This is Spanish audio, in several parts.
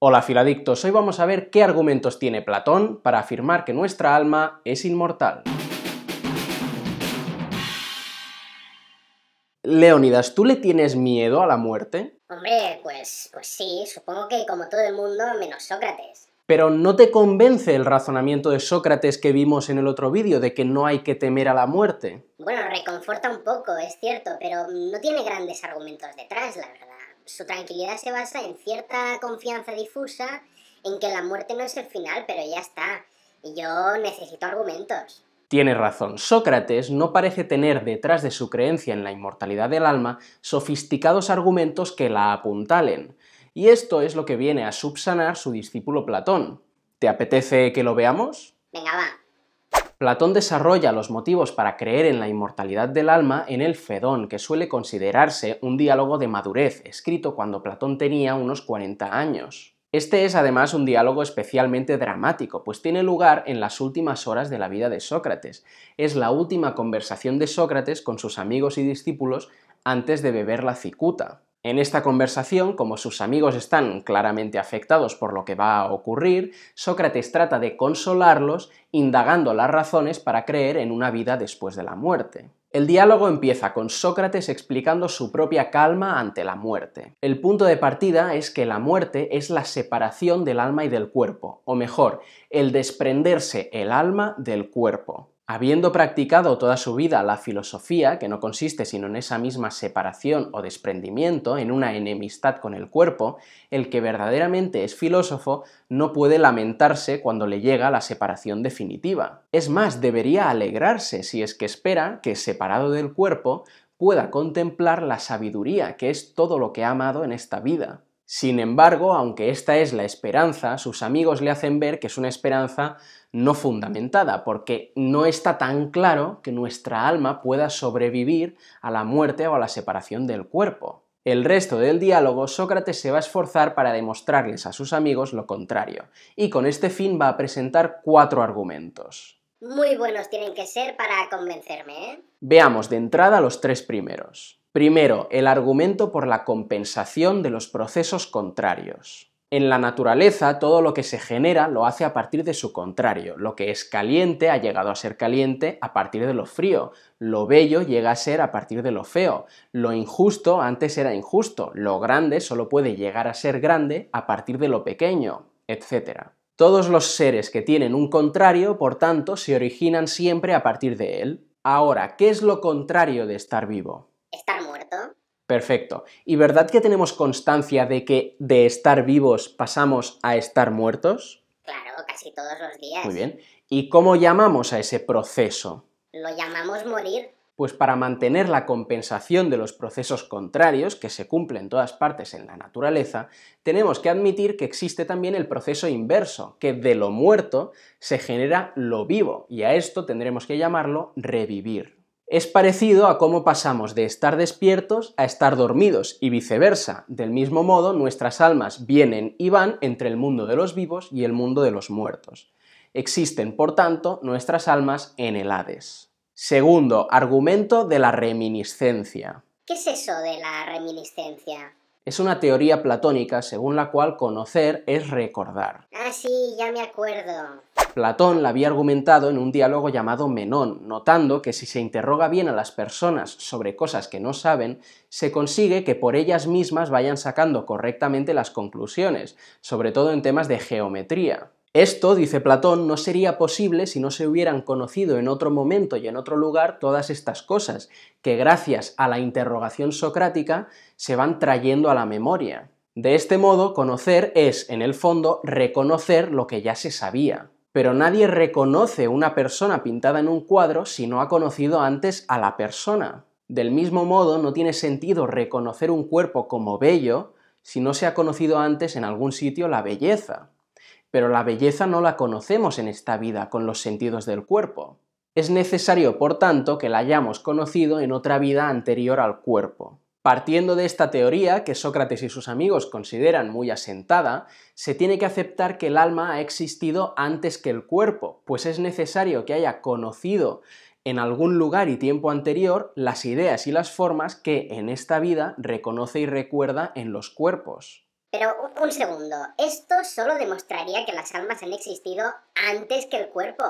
Hola filadictos, hoy vamos a ver qué argumentos tiene Platón para afirmar que nuestra alma es inmortal. Leónidas, ¿tú le tienes miedo a la muerte? Hombre, pues, pues sí, supongo que como todo el mundo, menos Sócrates. Pero ¿no te convence el razonamiento de Sócrates que vimos en el otro vídeo de que no hay que temer a la muerte? Bueno, reconforta un poco, es cierto, pero no tiene grandes argumentos detrás, la verdad su tranquilidad se basa en cierta confianza difusa en que la muerte no es el final, pero ya está. Y yo necesito argumentos. Tiene razón, Sócrates no parece tener detrás de su creencia en la inmortalidad del alma sofisticados argumentos que la apuntalen. Y esto es lo que viene a subsanar su discípulo Platón. ¿Te apetece que lo veamos? Venga, va. Platón desarrolla los motivos para creer en la inmortalidad del alma en el Fedón, que suele considerarse un diálogo de madurez, escrito cuando Platón tenía unos 40 años. Este es además un diálogo especialmente dramático, pues tiene lugar en las últimas horas de la vida de Sócrates. Es la última conversación de Sócrates con sus amigos y discípulos antes de beber la cicuta. En esta conversación, como sus amigos están claramente afectados por lo que va a ocurrir, Sócrates trata de consolarlos indagando las razones para creer en una vida después de la muerte. El diálogo empieza con Sócrates explicando su propia calma ante la muerte. El punto de partida es que la muerte es la separación del alma y del cuerpo, o mejor, el desprenderse el alma del cuerpo. Habiendo practicado toda su vida la filosofía, que no consiste sino en esa misma separación o desprendimiento, en una enemistad con el cuerpo, el que verdaderamente es filósofo no puede lamentarse cuando le llega la separación definitiva. Es más, debería alegrarse si es que espera que, separado del cuerpo, pueda contemplar la sabiduría, que es todo lo que ha amado en esta vida. Sin embargo, aunque esta es la esperanza, sus amigos le hacen ver que es una esperanza no fundamentada, porque no está tan claro que nuestra alma pueda sobrevivir a la muerte o a la separación del cuerpo. El resto del diálogo, Sócrates se va a esforzar para demostrarles a sus amigos lo contrario, y con este fin va a presentar cuatro argumentos. Muy buenos tienen que ser para convencerme, ¿eh? Veamos de entrada los tres primeros. Primero, el argumento por la compensación de los procesos contrarios. En la naturaleza, todo lo que se genera lo hace a partir de su contrario. Lo que es caliente ha llegado a ser caliente a partir de lo frío. Lo bello llega a ser a partir de lo feo. Lo injusto antes era injusto. Lo grande solo puede llegar a ser grande a partir de lo pequeño, etc. Todos los seres que tienen un contrario, por tanto, se originan siempre a partir de él. Ahora, ¿qué es lo contrario de estar vivo? Perfecto. ¿Y verdad que tenemos constancia de que de estar vivos pasamos a estar muertos? Claro, casi todos los días. Muy bien. ¿Y cómo llamamos a ese proceso? Lo llamamos morir. Pues para mantener la compensación de los procesos contrarios que se cumplen en todas partes en la naturaleza, tenemos que admitir que existe también el proceso inverso, que de lo muerto se genera lo vivo, y a esto tendremos que llamarlo revivir es parecido a cómo pasamos de estar despiertos a estar dormidos y viceversa. Del mismo modo, nuestras almas vienen y van entre el mundo de los vivos y el mundo de los muertos. Existen, por tanto, nuestras almas en el Hades. Segundo, argumento de la reminiscencia. ¿Qué es eso de la reminiscencia? es una teoría platónica según la cual conocer es recordar. Ah, sí, ya me acuerdo. Platón la había argumentado en un diálogo llamado Menón, notando que si se interroga bien a las personas sobre cosas que no saben, se consigue que por ellas mismas vayan sacando correctamente las conclusiones, sobre todo en temas de geometría. Esto, dice Platón, no sería posible si no se hubieran conocido en otro momento y en otro lugar todas estas cosas, que gracias a la interrogación socrática se van trayendo a la memoria. De este modo, conocer es, en el fondo, reconocer lo que ya se sabía. Pero nadie reconoce una persona pintada en un cuadro si no ha conocido antes a la persona. Del mismo modo, no tiene sentido reconocer un cuerpo como bello si no se ha conocido antes en algún sitio la belleza pero la belleza no la conocemos en esta vida con los sentidos del cuerpo. Es necesario, por tanto, que la hayamos conocido en otra vida anterior al cuerpo. Partiendo de esta teoría, que Sócrates y sus amigos consideran muy asentada, se tiene que aceptar que el alma ha existido antes que el cuerpo, pues es necesario que haya conocido en algún lugar y tiempo anterior las ideas y las formas que en esta vida reconoce y recuerda en los cuerpos. Pero un, segundo, esto solo demostraría que las almas han existido antes que el cuerpo,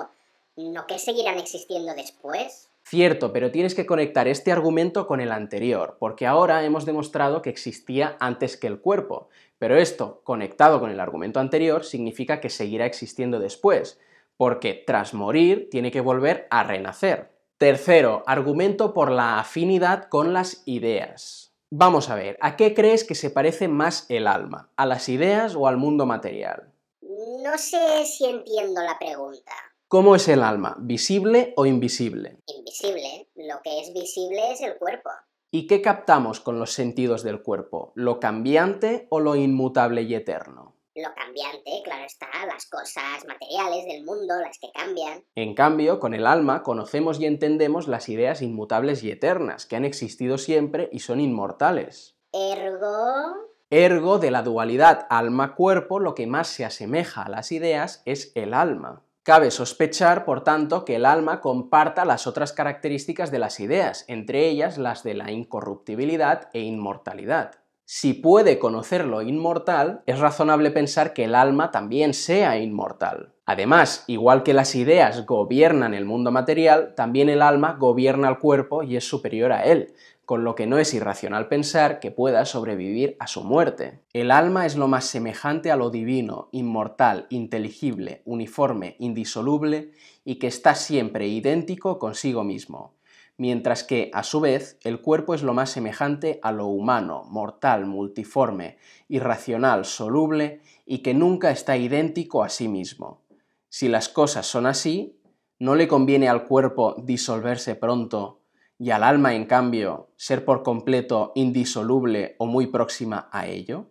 no que seguirán existiendo después. Cierto, pero tienes que conectar este argumento con el anterior, porque ahora hemos demostrado que existía antes que el cuerpo, pero esto, conectado con el argumento anterior, significa que seguirá existiendo después, porque tras morir tiene que volver a renacer. Tercero, argumento por la afinidad con las ideas. Vamos a ver, ¿a qué crees que se parece más el alma? ¿A las ideas o al mundo material? No sé si entiendo la pregunta. ¿Cómo es el alma? ¿Visible o invisible? Invisible. Lo que es visible es el cuerpo. ¿Y qué captamos con los sentidos del cuerpo? ¿Lo cambiante o lo inmutable y eterno? lo cambiante, claro está, las cosas materiales del mundo, las que cambian. En cambio, con el alma conocemos y entendemos las ideas inmutables y eternas, que han existido siempre y son inmortales. Ergo... Ergo de la dualidad alma-cuerpo, lo que más se asemeja a las ideas es el alma. Cabe sospechar, por tanto, que el alma comparta las otras características de las ideas, entre ellas las de la incorruptibilidad e inmortalidad. Si puede conocer lo inmortal, es razonable pensar que el alma también sea inmortal. Además, igual que las ideas gobiernan el mundo material, también el alma gobierna al cuerpo y es superior a él, con lo que no es irracional pensar que pueda sobrevivir a su muerte. El alma es lo más semejante a lo divino, inmortal, inteligible, uniforme, indisoluble y que está siempre idéntico consigo mismo mientras que, a su vez, el cuerpo es lo más semejante a lo humano, mortal, multiforme, irracional, soluble y que nunca está idéntico a sí mismo. Si las cosas son así, ¿no le conviene al cuerpo disolverse pronto y al alma, en cambio, ser por completo indisoluble o muy próxima a ello?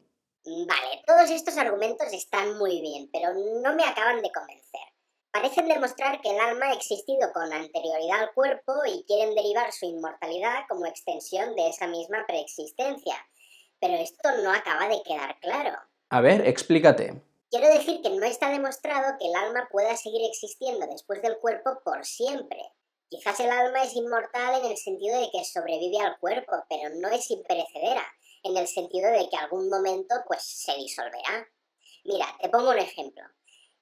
Vale, todos estos argumentos están muy bien, pero no me acaban de convencer. Parecen demostrar que el alma ha existido con anterioridad al cuerpo y quieren derivar su inmortalidad como extensión de esa misma preexistencia. Pero esto no acaba de quedar claro. A ver, explícate. Quiero decir que no está demostrado que el alma pueda seguir existiendo después del cuerpo por siempre. Quizás el alma es inmortal en el sentido de que sobrevive al cuerpo, pero no es imperecedera, en el sentido de que algún momento pues se disolverá. Mira, te pongo un ejemplo.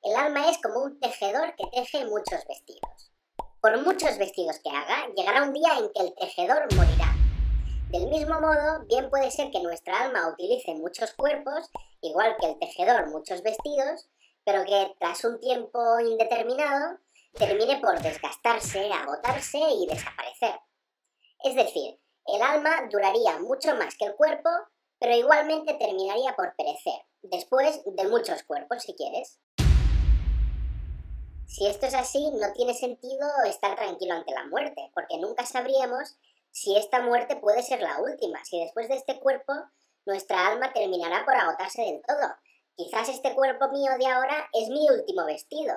El alma es como un tejedor que teje muchos vestidos. Por muchos vestidos que haga, llegará un día en que el tejedor morirá. Del mismo modo, bien puede ser que nuestra alma utilice muchos cuerpos, igual que el tejedor muchos vestidos, pero que tras un tiempo indeterminado termine por desgastarse, agotarse y desaparecer. Es decir, el alma duraría mucho más que el cuerpo, pero igualmente terminaría por perecer, después de muchos cuerpos si quieres. Si esto es así, no tiene sentido estar tranquilo ante la muerte, porque nunca sabríamos si esta muerte puede ser la última, si después de este cuerpo nuestra alma terminará por agotarse del todo. Quizás este cuerpo mío de ahora es mi último vestido.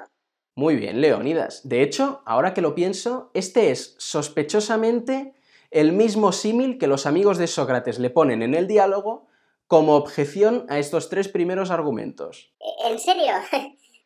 Muy bien, Leonidas. De hecho, ahora que lo pienso, este es sospechosamente el mismo símil que los amigos de Sócrates le ponen en el diálogo como objeción a estos tres primeros argumentos. ¿En serio?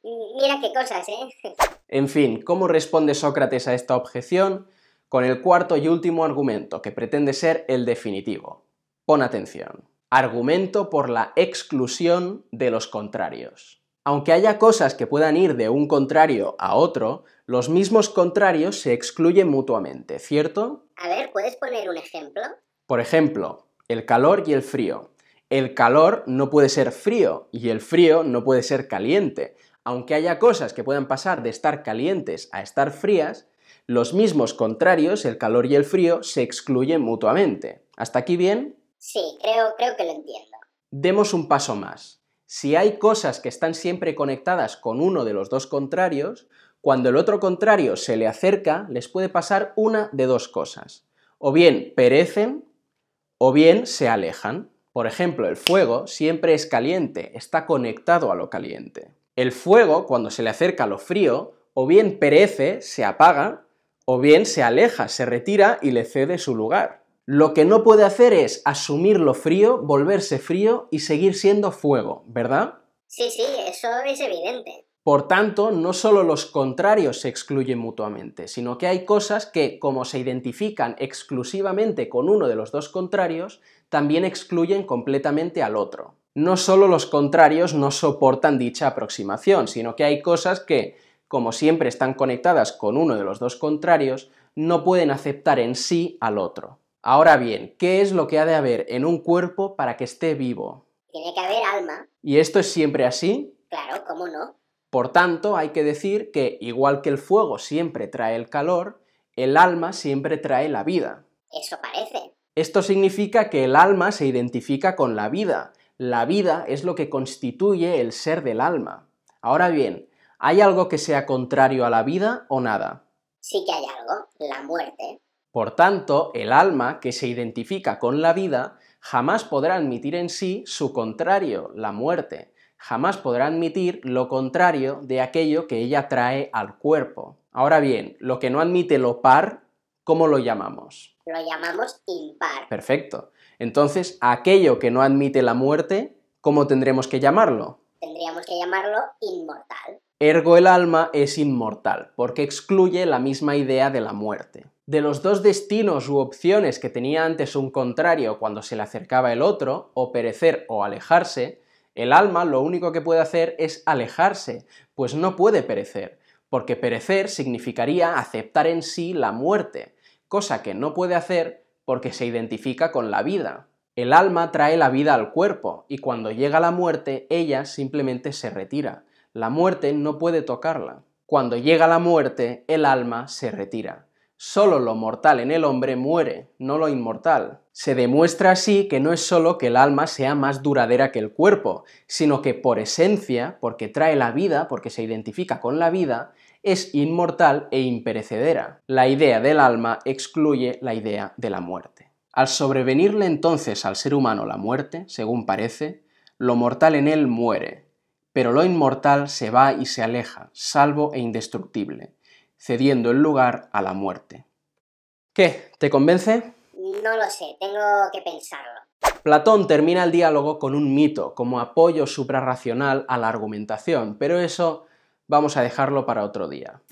Mira qué cosas, ¿eh? En fin, ¿cómo responde Sócrates a esta objeción? Con el cuarto y último argumento, que pretende ser el definitivo. Pon atención. Argumento por la exclusión de los contrarios. Aunque haya cosas que puedan ir de un contrario a otro, los mismos contrarios se excluyen mutuamente, ¿cierto? A ver, ¿puedes poner un ejemplo? Por ejemplo, el calor y el frío. El calor no puede ser frío y el frío no puede ser caliente, aunque haya cosas que puedan pasar de estar calientes a estar frías, los mismos contrarios, el calor y el frío, se excluyen mutuamente. ¿Hasta aquí bien? Sí, creo, creo que lo entiendo. Demos un paso más. Si hay cosas que están siempre conectadas con uno de los dos contrarios, cuando el otro contrario se le acerca, les puede pasar una de dos cosas. O bien perecen, o bien se alejan. Por ejemplo, el fuego siempre es caliente, está conectado a lo caliente. El fuego, cuando se le acerca lo frío, o bien perece, se apaga, o bien se aleja, se retira y le cede su lugar. Lo que no puede hacer es asumir lo frío, volverse frío y seguir siendo fuego, ¿verdad? Sí, sí, eso es evidente. Por tanto, no solo los contrarios se excluyen mutuamente, sino que hay cosas que, como se identifican exclusivamente con uno de los dos contrarios, también excluyen completamente al otro no solo los contrarios no soportan dicha aproximación, sino que hay cosas que, como siempre están conectadas con uno de los dos contrarios, no pueden aceptar en sí al otro. Ahora bien, ¿qué es lo que ha de haber en un cuerpo para que esté vivo? Tiene que haber alma. ¿Y esto es siempre así? Claro, ¿cómo no? Por tanto, hay que decir que, igual que el fuego siempre trae el calor, el alma siempre trae la vida. Eso parece. Esto significa que el alma se identifica con la vida, la vida es lo que constituye el ser del alma. Ahora bien, ¿hay algo que sea contrario a la vida o nada? Sí que hay algo, la muerte. Por tanto, el alma que se identifica con la vida jamás podrá admitir en sí su contrario, la muerte. Jamás podrá admitir lo contrario de aquello que ella trae al cuerpo. Ahora bien, lo que no admite lo par, ¿cómo lo llamamos? Lo llamamos impar. Perfecto. Entonces, aquello que no admite la muerte, ¿cómo tendremos que llamarlo? Tendríamos que llamarlo inmortal. Ergo el alma es inmortal, porque excluye la misma idea de la muerte. De los dos destinos u opciones que tenía antes un contrario cuando se le acercaba el otro, o perecer o alejarse, el alma lo único que puede hacer es alejarse, pues no puede perecer, porque perecer significaría aceptar en sí la muerte, cosa que no puede hacer porque se identifica con la vida. El alma trae la vida al cuerpo y cuando llega la muerte, ella simplemente se retira. La muerte no puede tocarla. Cuando llega la muerte, el alma se retira. Solo lo mortal en el hombre muere, no lo inmortal. Se demuestra así que no es solo que el alma sea más duradera que el cuerpo, sino que por esencia, porque trae la vida, porque se identifica con la vida, es inmortal e imperecedera. La idea del alma excluye la idea de la muerte. Al sobrevenirle entonces al ser humano la muerte, según parece, lo mortal en él muere, pero lo inmortal se va y se aleja, salvo e indestructible, cediendo el lugar a la muerte. ¿Qué? ¿Te convence? No lo sé, tengo que pensarlo. Platón termina el diálogo con un mito como apoyo suprarracional a la argumentación, pero eso vamos a dejarlo para otro día.